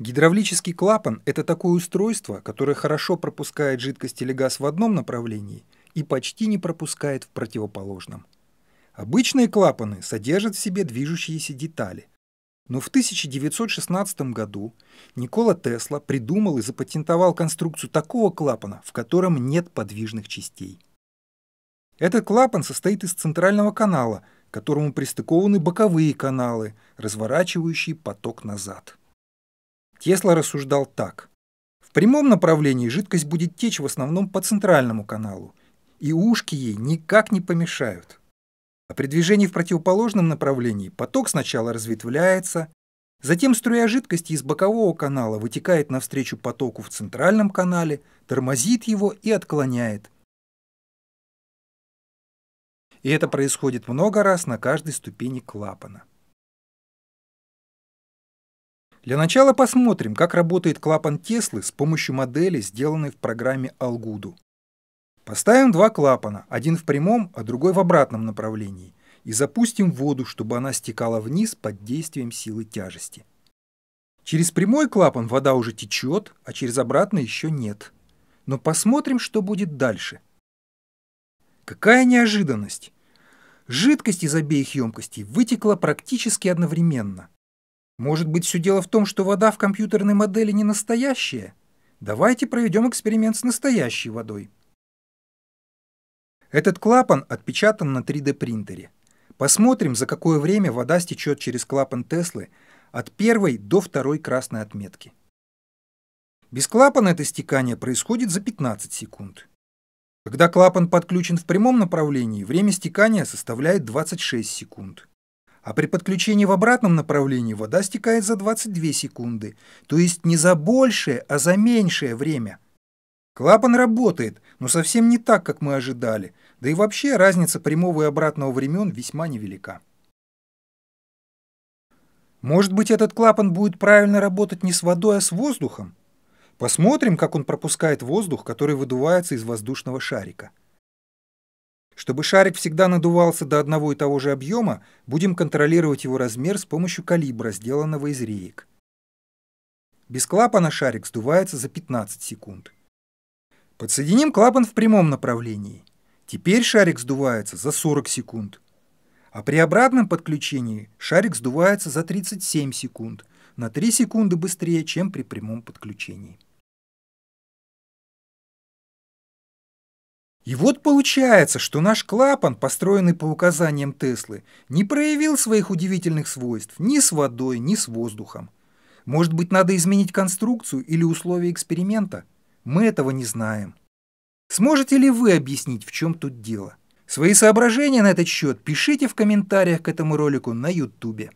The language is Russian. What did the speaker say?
Гидравлический клапан – это такое устройство, которое хорошо пропускает жидкость или газ в одном направлении и почти не пропускает в противоположном. Обычные клапаны содержат в себе движущиеся детали. Но в 1916 году Никола Тесла придумал и запатентовал конструкцию такого клапана, в котором нет подвижных частей. Этот клапан состоит из центрального канала, к которому пристыкованы боковые каналы, разворачивающие поток назад. Тесла рассуждал так. В прямом направлении жидкость будет течь в основном по центральному каналу, и ушки ей никак не помешают. А при движении в противоположном направлении поток сначала разветвляется, затем струя жидкости из бокового канала вытекает навстречу потоку в центральном канале, тормозит его и отклоняет. И это происходит много раз на каждой ступени клапана. Для начала посмотрим, как работает клапан Теслы с помощью модели, сделанной в программе Алгуду. Поставим два клапана, один в прямом, а другой в обратном направлении, и запустим воду, чтобы она стекала вниз под действием силы тяжести. Через прямой клапан вода уже течет, а через обратный еще нет. Но посмотрим, что будет дальше. Какая неожиданность! Жидкость из обеих емкостей вытекла практически одновременно. Может быть, все дело в том, что вода в компьютерной модели не настоящая? Давайте проведем эксперимент с настоящей водой. Этот клапан отпечатан на 3D-принтере. Посмотрим, за какое время вода стечет через клапан Теслы от первой до второй красной отметки. Без клапана это стекание происходит за 15 секунд. Когда клапан подключен в прямом направлении, время стекания составляет 26 секунд а при подключении в обратном направлении вода стекает за 22 секунды, то есть не за большее, а за меньшее время. Клапан работает, но совсем не так, как мы ожидали, да и вообще разница прямого и обратного времен весьма невелика. Может быть, этот клапан будет правильно работать не с водой, а с воздухом? Посмотрим, как он пропускает воздух, который выдувается из воздушного шарика. Чтобы шарик всегда надувался до одного и того же объема, будем контролировать его размер с помощью калибра, сделанного из реек. Без клапана шарик сдувается за 15 секунд. Подсоединим клапан в прямом направлении. Теперь шарик сдувается за 40 секунд. А при обратном подключении шарик сдувается за 37 секунд, на 3 секунды быстрее, чем при прямом подключении. И вот получается, что наш клапан, построенный по указаниям Теслы, не проявил своих удивительных свойств ни с водой, ни с воздухом. Может быть, надо изменить конструкцию или условия эксперимента? Мы этого не знаем. Сможете ли вы объяснить, в чем тут дело? Свои соображения на этот счет пишите в комментариях к этому ролику на YouTube.